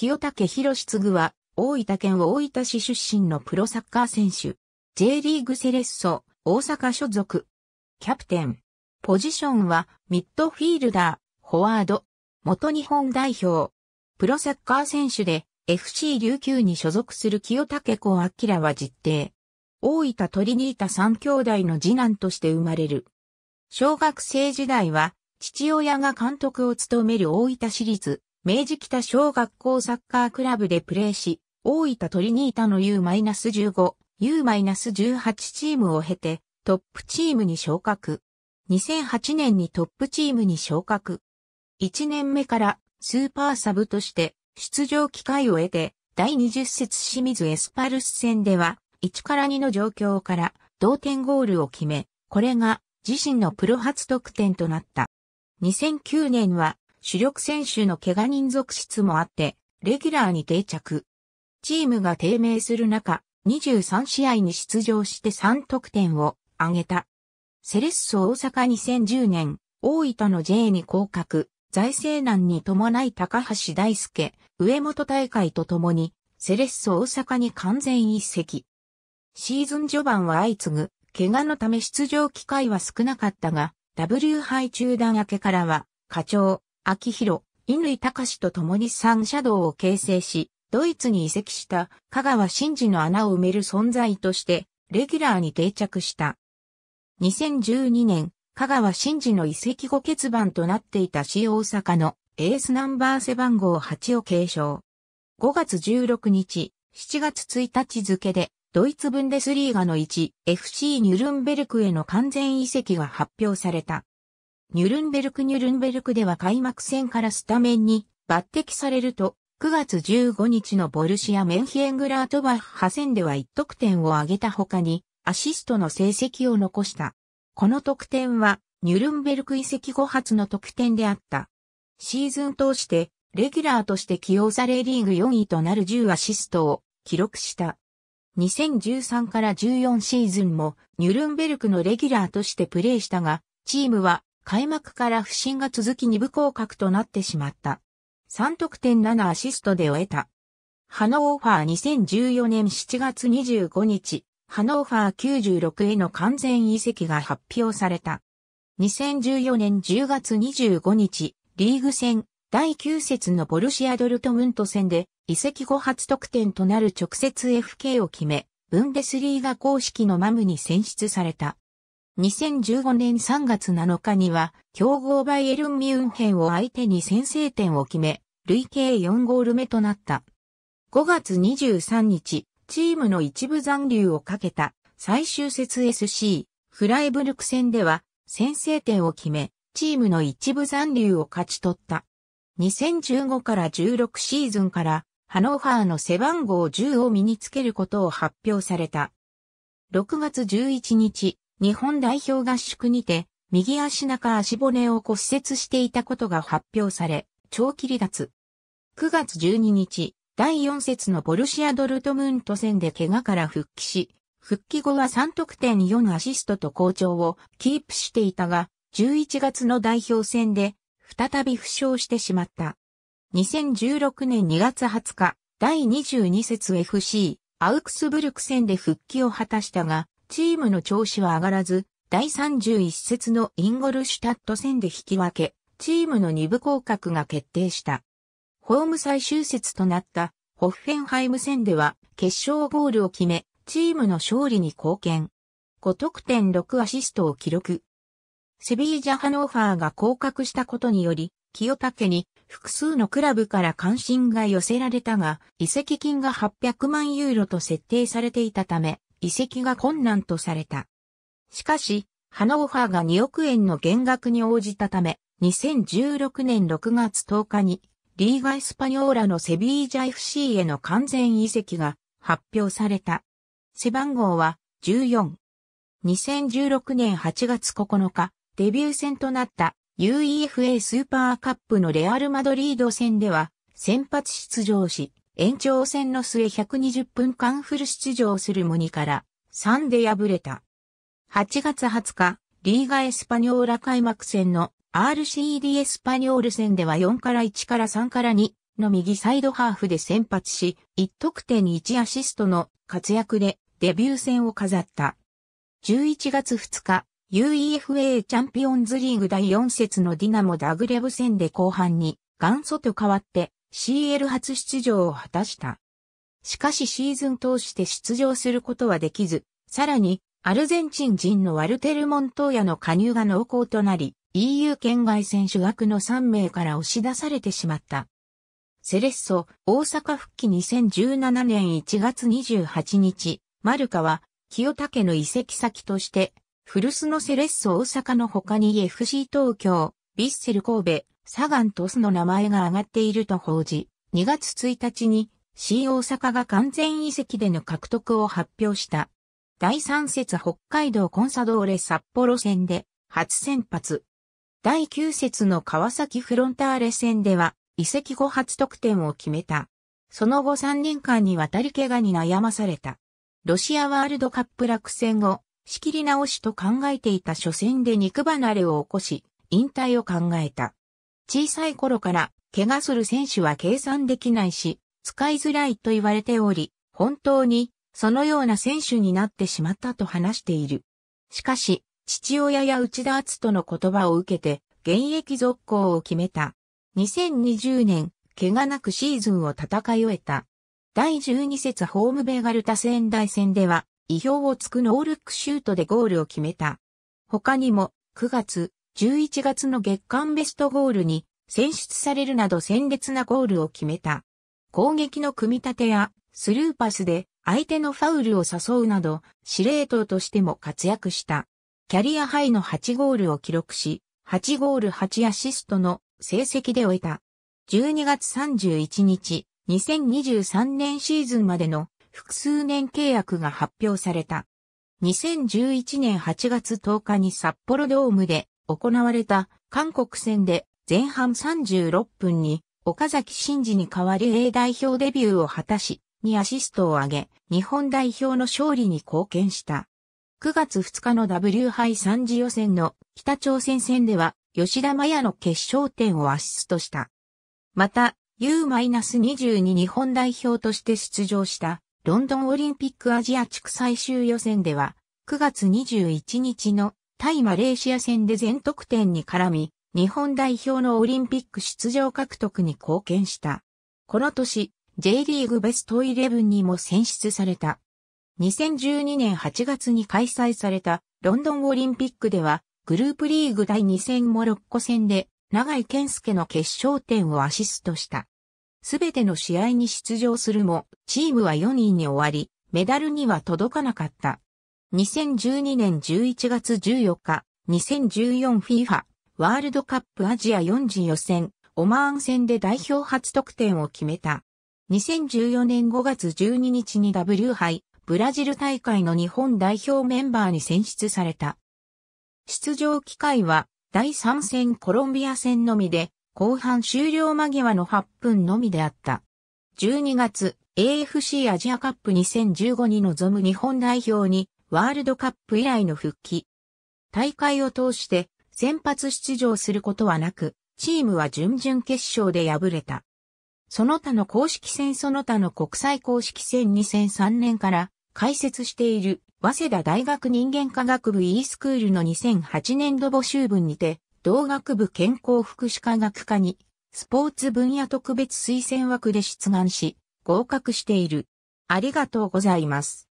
清武博嗣は、大分県大分市出身のプロサッカー選手。J リーグセレッソ、大阪所属。キャプテン。ポジションは、ミッドフィールダー、フォワード。元日本代表。プロサッカー選手で、FC 琉球に所属する清武子明は実定。大分トリニータ三兄弟の次男として生まれる。小学生時代は、父親が監督を務める大分市立明治北小学校サッカークラブでプレーし、大分トリニータの U-15、U-18 チームを経て、トップチームに昇格。2008年にトップチームに昇格。1年目からスーパーサブとして出場機会を得て、第20節清水エスパルス戦では、1から2の状況から同点ゴールを決め、これが自身のプロ初得点となった。2009年は主力選手の怪我人続出もあって、レギュラーに定着。チームが低迷する中、23試合に出場して3得点を挙げた。セレッソ大阪2010年、大分の J に降格、財政難に伴い高橋大輔、上本大会とともに、セレッソ大阪に完全一席。シーズン序盤は相次ぐ、怪我のため出場機会は少なかったが、W 杯中断明けからは、課長、明宏、乾隆と共に三ドウを形成し、ドイツに移籍した香川真司の穴を埋める存在として、レギュラーに定着した。2012年、香川真司の移籍後欠番となっていた新大阪のエースナンバー背番号8を継承。5月16日、7月1日付で、ドイツブンデスリーガの1、FC ニュルンベルクへの完全移籍が発表された。ニュルンベルクニュルンベルクでは開幕戦からスタメンに抜擢されると、9月15日のボルシア・メンヒエングラートバッハ戦では1得点を挙げた他に、アシストの成績を残した。この得点は、ニュルンベルク遺跡後発の得点であった。シーズン通して、レギュラーとして起用されリーグ4位となる10アシストを記録した。2013から14シーズンもニュルンベルクのレギュラーとしてプレーしたが、チームは開幕から不振が続き二部降格となってしまった。3得点7アシストで終えた。ハノーファー2014年7月25日、ハノーファー96への完全移籍が発表された。2014年10月25日、リーグ戦第9節のボルシア・ドルトムント戦で移籍後初得点となる直接 FK を決め、ブンデスリーガ公式のマムに選出された。2015年3月7日には、強豪バイエルン・ミュンヘンを相手に先制点を決め、累計4ゴール目となった。5月23日、チームの一部残留をかけた最終節 SC、フライブルク戦では先制点を決め、チームの一部残留を勝ち取った。2015から16シーズンからハノーハーの背番号10を身につけることを発表された。6月11日、日本代表合宿にて、右足中足骨を骨折していたことが発表され、長期離脱。9月12日、第4節のボルシア・ドルトムント戦で怪我から復帰し、復帰後は3得点4アシストと好調をキープしていたが、11月の代表戦で再び負傷してしまった。2016年2月20日、第22節 FC アウクスブルク戦で復帰を果たしたが、チームの調子は上がらず、第31節のインゴルシュタット戦で引き分け、チームの2部降格が決定した。ホーム最終節となったホッフェンハイム戦では決勝ゴールを決め、チームの勝利に貢献。5得点6アシストを記録。セビージャ・ハノーファーが降格したことにより、清武に複数のクラブから関心が寄せられたが、移籍金が800万ユーロと設定されていたため、移籍が困難とされた。しかし、ハノーファーが2億円の減額に応じたため、2016年6月10日に、リーガ・エスパニョーラのセビージャ FC への完全移籍が発表された。背番号は14。2016年8月9日、デビュー戦となった UEFA スーパーカップのレアル・マドリード戦では先発出場し、延長戦の末120分間フル出場するモニから3で敗れた。8月20日、リーガエスパニョーラ開幕戦の RCD エスパニョール戦では4から1から3から2の右サイドハーフで先発し、1得点1アシストの活躍でデビュー戦を飾った。11月2日、UEFA チャンピオンズリーグ第4節のディナモ・ダグレブ戦で後半に元祖と変わって CL 初出場を果たした。しかしシーズン通して出場することはできず、さらに、アルゼンチン人のワルテル・モントーヤの加入が濃厚となり、EU 圏外選手枠の3名から押し出されてしまった。セレッソ、大阪復帰2017年1月28日、マルカは、清武の移籍先として、古巣のセレッソ大阪の他に FC 東京、ビッセル神戸、サガントスの名前が挙がっていると報じ、2月1日に C 大阪が完全移籍での獲得を発表した。第3節北海道コンサドーレ札幌戦で初先発。第9節の川崎フロンターレ戦では移籍後初得点を決めた。その後3年間にわたり怪我に悩まされた。ロシアワールドカップ落選後、仕切り直しと考えていた初戦で肉離れを起こし、引退を考えた。小さい頃から怪我する選手は計算できないし、使いづらいと言われており、本当にそのような選手になってしまったと話している。しかし、父親や内田篤人の言葉を受けて、現役続行を決めた。2020年、怪我なくシーズンを戦い終えた。第12節ホームベーガルタ仙台戦では、意表をつくノールックシュートでゴールを決めた。他にも、9月、11月の月間ベストゴールに選出されるなど鮮烈なゴールを決めた。攻撃の組み立てやスルーパスで相手のファウルを誘うなど司令塔としても活躍した。キャリアハイの8ゴールを記録し、8ゴール8アシストの成績で終えた。12月31日、2023年シーズンまでの複数年契約が発表された。2011年8月10日に札幌ドームで行われた韓国戦で前半36分に岡崎真嗣に代わり A 代表デビューを果たし、にアシストを挙げ、日本代表の勝利に貢献した。9月2日の W 杯3次予選の北朝鮮戦では吉田麻也の決勝点をアシストした。また、U-22 日本代表として出場したロンドンオリンピックアジア地区最終予選では9月21日の対マレーシア戦で全得点に絡み、日本代表のオリンピック出場獲得に貢献した。この年、J リーグベストイレブンにも選出された。2012年8月に開催されたロンドンオリンピックでは、グループリーグ第2戦モロッコ戦で、長井健介の決勝点をアシストした。すべての試合に出場するも、チームは4位に終わり、メダルには届かなかった。2012年11月14日、2014 FIFA ワールドカップアジア4次予選、オマーン戦で代表初得点を決めた。2014年5月12日に W 杯、ブラジル大会の日本代表メンバーに選出された。出場機会は、第3戦コロンビア戦のみで、後半終了間際の8分のみであった。12月、AFC アジアカップ2015に臨む日本代表にワールドカップ以来の復帰。大会を通して先発出場することはなく、チームは準々決勝で敗れた。その他の公式戦その他の国際公式戦2003年から開設している早稲田大学人間科学部 e スクールの2008年度募集分にて、同学部健康福祉科学科にスポーツ分野特別推薦枠で出願し、合格している。ありがとうございます。